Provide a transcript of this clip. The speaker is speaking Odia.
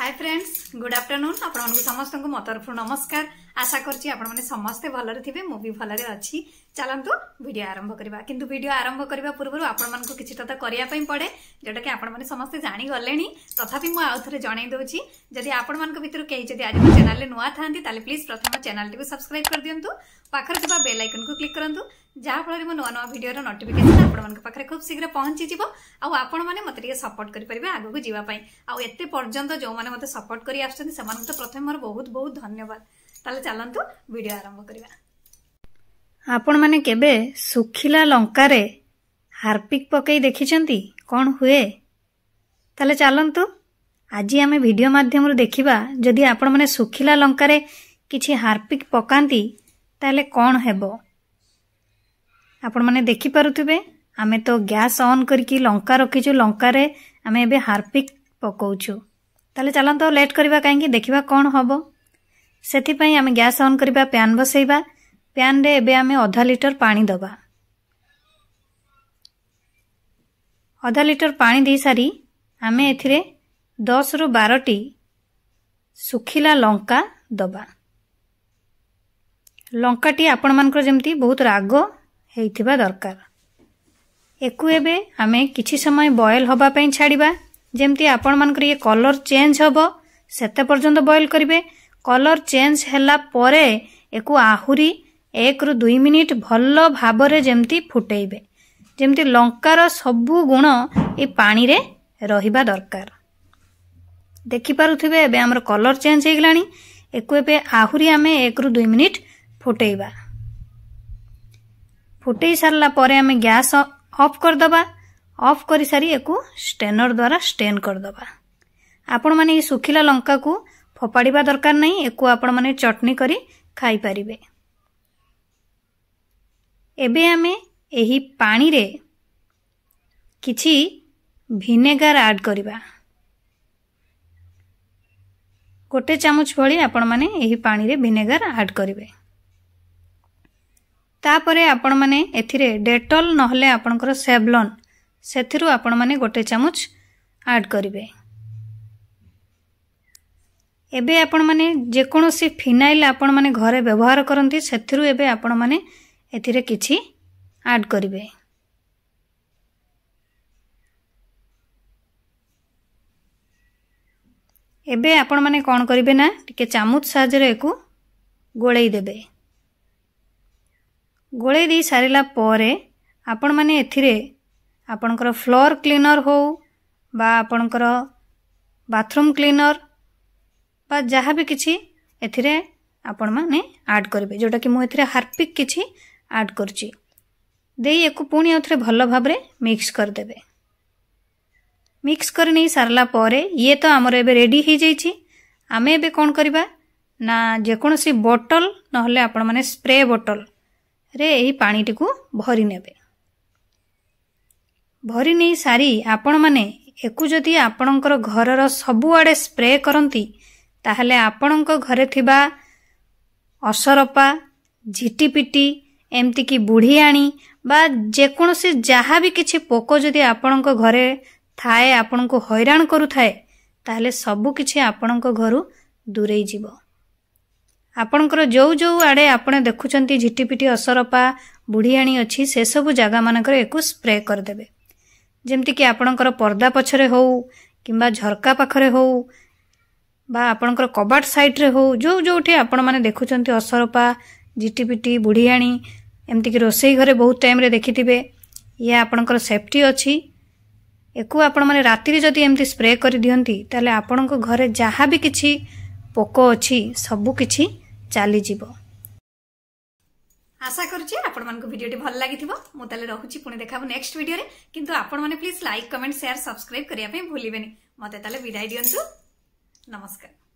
হাই ফ্রেন্ডস গুড আফটরনুন আপনার সমস্ত মো তরফ নমস্কার আশা করছি আপনার সমস্তে ভালরে থাকবে মু ভালরে অছি চালু ভিডিও আরম্ভ করা কিন্তু ভিডিও আরম্ভ করা পূর্ব আপনার কিছুটা তো করা পড়ে যেটা কি আপনার সমস্তে জাগলে তথাপি মু আউথরে জনাই দেছি যদি আপনার ভিতর কে যদি আজ চ্যানেল নূয়া থাকে তাহলে প্লিজ প্রথমে চ্যানেলটি সবসক্রাইব করে দিও পাখে থাকা বেল আইকন কু ক্লিক করতু ଯାହାଫଳରେ ମୋ ନୂଆ ନୂଆ ଭିଡ଼ିଓର ନୋଟିଫିକେସନ୍ ଆପଣମାନଙ୍କ ପାଖରେ ଖୁବ୍ ଶୀଘ୍ର ପହଞ୍ଚିଯିବ ଆଉ ଆପଣମାନେ ମୋତେ ଟିକେ ସପୋର୍ଟ କରିପାରିବେ ଆଗକୁ ଯିବା ପାଇଁ ଆଉ ଏତେ ପର୍ଯ୍ୟନ୍ତ ଯେଉଁମାନେ ମୋତେ ସପୋର୍ଟ କରି ଆସୁଛନ୍ତି ସେମାନଙ୍କୁ ତ ପ୍ରଥମେ ମୋର ବହୁତ ବହୁତ ଧନ୍ୟବାଦ ତାହେଲେ ଚାଲନ୍ତୁ ଭିଡ଼ିଓ ଆରମ୍ଭ କରିବା ଆପଣମାନେ କେବେ ଶୁଖିଲା ଲଙ୍କାରେ ହାର୍ପିକ୍ ପକାଇ ଦେଖିଛନ୍ତି କ'ଣ ହୁଏ ତାହେଲେ ଚାଲନ୍ତୁ ଆଜି ଆମେ ଭିଡ଼ିଓ ମାଧ୍ୟମରୁ ଦେଖିବା ଯଦି ଆପଣମାନେ ଶୁଖିଲା ଲଙ୍କାରେ କିଛି ହାର୍ପିକ୍ ପକାନ୍ତି ତାହେଲେ କ'ଣ ହେବ ଆପଣମାନେ ଦେଖିପାରୁଥିବେ ଆମେ ତ ଗ୍ୟାସ୍ ଅନ୍ କରିକି ଲଙ୍କା ରଖିଛୁ ଲଙ୍କାରେ ଆମେ ଏବେ ହାର୍ପିକ୍ ପକାଉଛୁ ତାହେଲେ ଚାଲନ୍ତୁ ଆଉ ଲେଟ୍ କରିବା କାହିଁକି ଦେଖିବା କ'ଣ ହେବ ସେଥିପାଇଁ ଆମେ ଗ୍ୟାସ୍ ଅନ୍ କରିବା ପ୍ୟାନ୍ ବସାଇବା ପ୍ୟାନ୍ରେ ଏବେ ଆମେ ଅଧା ଲିଟର ପାଣି ଦେବା ଅଧା ଲିଟର ପାଣି ଦେଇସାରି ଆମେ ଏଥିରେ ଦଶରୁ ବାରଟି ଶୁଖିଲା ଲଙ୍କା ଦେବା ଲଙ୍କାଟି ଆପଣମାନଙ୍କର ଯେମିତି ବହୁତ ରାଗ ହେଇଥିବା ଦରକାର ଏକୁ ଏବେ ଆମେ କିଛି ସମୟ ବଏଲ ହେବା ପାଇଁ ଛାଡ଼ିବା ଯେମିତି ଆପଣମାନଙ୍କର ଇଏ କଲର୍ ଚେଞ୍ଜ ହେବ ସେତେ ପର୍ଯ୍ୟନ୍ତ ବଏଲ କରିବେ କଲର୍ ଚେଞ୍ଜ ହେଲା ପରେ ଏକୁ ଆହୁରି ଏକରୁ ଦୁଇ ମିନିଟ୍ ଭଲ ଭାବରେ ଯେମିତି ଫୁଟେଇବେ ଯେମିତି ଲଙ୍କାର ସବୁ ଗୁଣ ଏ ପାଣିରେ ରହିବା ଦରକାର ଦେଖିପାରୁଥିବେ ଏବେ ଆମର କଲର୍ ଚେଞ୍ଜ ହେଇଗଲାଣି ଏକୁ ଏବେ ଆହୁରି ଆମେ ଏକରୁ ଦୁଇ ମିନିଟ୍ ଫୁଟେଇବା ଫୁଟେଇ ସାରିଲା ପରେ ଆମେ ଗ୍ୟାସ୍ ଅଫ୍ କରିଦେବା ଅଫ୍ କରିସାରି ୟାକୁ ଷ୍ଟେନର୍ ଦ୍ୱାରା ଷ୍ଟେନ୍ କରିଦେବା ଆପଣମାନେ ଏହି ଶୁଖିଲା ଲଙ୍କାକୁ ଫୋପାଡ଼ିବା ଦରକାର ନାହିଁ ୟାକୁ ଆପଣମାନେ ଚଟଣି କରି ଖାଇପାରିବେ ଏବେ ଆମେ ଏହି ପାଣିରେ କିଛି ଭିନେଗାର ଆଡ଼୍ କରିବା ଗୋଟେ ଚାମଚ ଭଳି ଆପଣମାନେ ଏହି ପାଣିରେ ଭିନେଗାର ଆଡ଼୍ କରିବେ ତାପରେ ଆପଣମାନେ ଏଥିରେ ଡେଟଲ୍ ନହେଲେ ଆପଣଙ୍କର ସେଭଲନ୍ ସେଥିରୁ ଆପଣମାନେ ଗୋଟେ ଚାମଚ ଆଡ୍ କରିବେ ଏବେ ଆପଣମାନେ ଯେକୌଣସି ଫିନାଇଲ୍ ଆପଣମାନେ ଘରେ ବ୍ୟବହାର କରନ୍ତି ସେଥିରୁ ଏବେ ଆପଣମାନେ ଏଥିରେ କିଛି ଆଡ୍ କରିବେ ଏବେ ଆପଣମାନେ କ'ଣ କରିବେ ନା ଟିକେ ଚାମୁଚ ସାହାଯ୍ୟରେ ଏକୁ ଗୋଳେଇ ଦେବେ ଗୋଳେଇ ଦେଇ ସାରିଲା ପରେ ଆପଣମାନେ ଏଥିରେ ଆପଣଙ୍କର ଫ୍ଲୋର୍ କ୍ଲିନର୍ ହେଉ ବା ଆପଣଙ୍କର ବାଥରୁମ୍ କ୍ଲିନର୍ ବା ଯାହା ବି କିଛି ଏଥିରେ ଆପଣମାନେ ଆଡ଼୍ କରିବେ ଯେଉଁଟାକି ମୁଁ ଏଥିରେ ହାର୍ପିକ୍ କିଛି ଆଡ଼୍ କରୁଛି ଦେଇ ୟାକୁ ପୁଣି ଆଉ ଥରେ ଭଲ ଭାବରେ ମିକ୍ସ କରିଦେବେ ମିକ୍ସ କରି ନେଇ ସାରିଲା ପରେ ଇଏ ତ ଆମର ଏବେ ରେଡ଼ି ହୋଇଯାଇଛି ଆମେ ଏବେ କ'ଣ କରିବା ନା ଯେକୌଣସି ବୋଟଲ ନହେଲେ ଆପଣମାନେ ସ୍ପ୍ରେ ବୋଟଲ ରେ ଏହି ପାଣିଟିକୁ ଭରି ନେବେ ଭରି ନେଇ ସାରି ଆପଣମାନେ ଏକୁ ଯଦି ଆପଣଙ୍କର ଘରର ସବୁଆଡ଼େ ସ୍ପ୍ରେ କରନ୍ତି ତାହେଲେ ଆପଣଙ୍କ ଘରେ ଥିବା ଅସରପା ଝିଟି ପିଟି ଏମିତିକି ବୁଢ଼ିଆଣୀ ବା ଯେକୌଣସି ଯାହା ବି କିଛି ପୋକ ଯଦି ଆପଣଙ୍କ ଘରେ ଥାଏ ଆପଣଙ୍କୁ ହଇରାଣ କରୁଥାଏ ତାହେଲେ ସବୁ କିଛି ଆପଣଙ୍କ ଘରୁ ଦୂରେଇଯିବ ଆପଣଙ୍କର ଯେଉଁ ଯେଉଁ ଆଡ଼େ ଆପଣ ଦେଖୁଛନ୍ତି ଝିଟି ପିଟି ଅସରପା ବୁଢ଼ିଆଣି ଅଛି ସେସବୁ ଜାଗାମାନଙ୍କରେ ଏକୁ ସ୍ପ୍ରେ କରିଦେବେ ଯେମିତିକି ଆପଣଙ୍କର ପର୍ଦ୍ଦା ପଛରେ ହେଉ କିମ୍ବା ଝରକା ପାଖରେ ହେଉ ବା ଆପଣଙ୍କର କବାଟ ସାଇଟ୍ରେ ହେଉ ଯେଉଁ ଯେଉଁଠି ଆପଣମାନେ ଦେଖୁଛନ୍ତି ଅସରପା ଝିଟି ପିଟି ବୁଢ଼ିଆଣି ଏମିତିକି ରୋଷେଇ ଘରେ ବହୁତ ଟାଇମ୍ରେ ଦେଖିଥିବେ ଇଏ ଆପଣଙ୍କର ସେଫ୍ଟି ଅଛି ଏକୁ ଆପଣମାନେ ରାତିରେ ଯଦି ଏମିତି ସ୍ପ୍ରେ କରିଦିଅନ୍ତି ତାହେଲେ ଆପଣଙ୍କ ଘରେ ଯାହା ବି କିଛି ପୋକ ଅଛି ସବୁ କିଛି ଚାଲିଯିବ আশা করছি আপনার ভিডিওটি ভাল লাগিথিব মু তাহলে রহুছি পুনি দেখাবো নেক্সট ভিডিওরে কিন্তু আপনার please like comment share subscribe করা ভুলবেনি মতো তাহলে বিদায় দিও নমস্কার